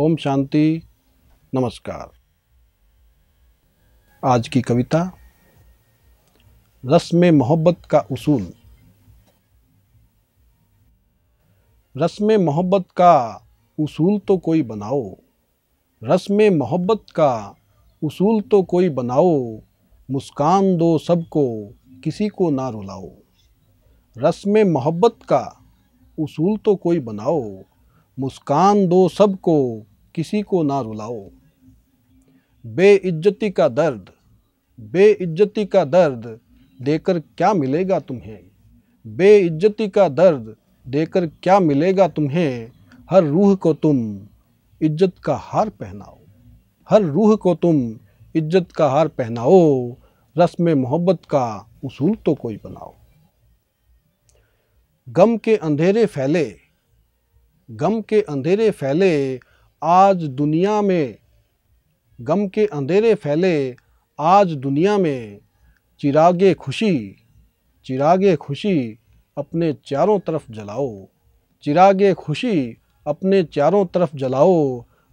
ओम शांति नमस्कार आज की कविता रस्म मोहब्बत का उसूल रस्म मोहब्बत का उसूल तो कोई बनाओ रस्म मोहब्बत का उसूल तो कोई बनाओ मुस्कान दो सबको किसी को ना रुलाओ रस्म मोहब्बत का उसूल तो कोई बनाओ मुस्कान दो सबको किसी को ना रुलाओ बेइज्जती का दर्द बेइज्जती का दर्द देकर क्या मिलेगा तुम्हें बेइज्जती का दर्द देकर क्या मिलेगा तुम्हें हर रूह को तुम इज्जत का हार पहनाओ हर रूह को तुम इज्जत का हार पहनाओ रस्म मोहब्बत का उसूल तो कोई बनाओ गम के अंधेरे फैले गम के अंधेरे फैले आज दुनिया में गम के अंधेरे फैले आज दुनिया में चिरागे खुशी चिरागे खुशी अपने चारों तरफ जलाओ चिरागे खुशी अपने चारों तरफ जलाओ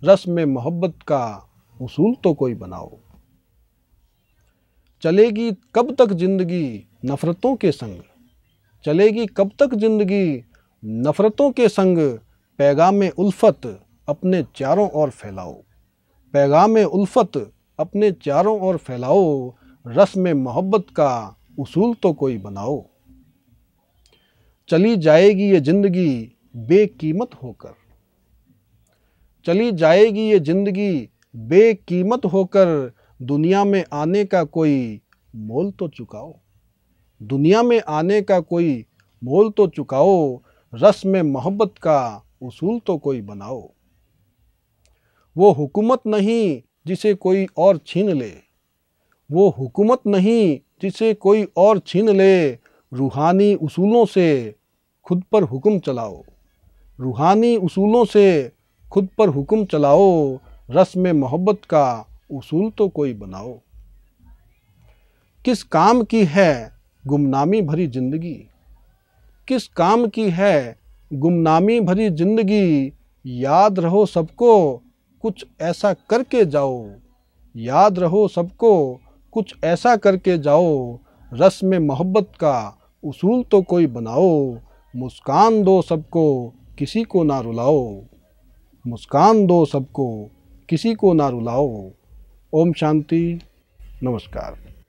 रस में मोहब्बत का उसूल तो कोई बनाओ चलेगी कब तक ज़िंदगी नफ़रतों के संग चलेगी कब तक ज़िंदगी नफ़रतों के संग पैगाम उल्फत अपने चारों ओर फैलाओ पैगाम उल्फत अपने चारों ओर फैलाओ रस्म मोहब्बत का उसूल तो कोई बनाओ चली जाएगी ये ज़िंदगी बेकीमत होकर चली जाएगी ये ज़िंदगी बेकीमत होकर दुनिया में आने का कोई मोल तो चुकाओ दुनिया में आने का कोई मोल तो चुकाओ रस्म मोहब्बत का उसूल तो कोई बनाओ वो हुकूमत नहीं जिसे कोई और छीन ले वो हुकूमत नहीं जिसे कोई और छीन ले रूहानी उसूलों से खुद पर हुक्म चलाओ रूहानी उसूलों से खुद पर हुक्म चलाओ रस्म मोहब्बत का उसूल तो कोई बनाओ किस काम की है गुमनामी भरी जिंदगी किस काम की है गुमनामी भरी जिंदगी याद रहो सबको कुछ ऐसा करके जाओ याद रहो सबको कुछ ऐसा करके जाओ रस में मोहब्बत का उसूल तो कोई बनाओ मुस्कान दो सबको किसी को ना रुलाओ मुस्कान दो सबको किसी को ना रुलाओ ओम शांति नमस्कार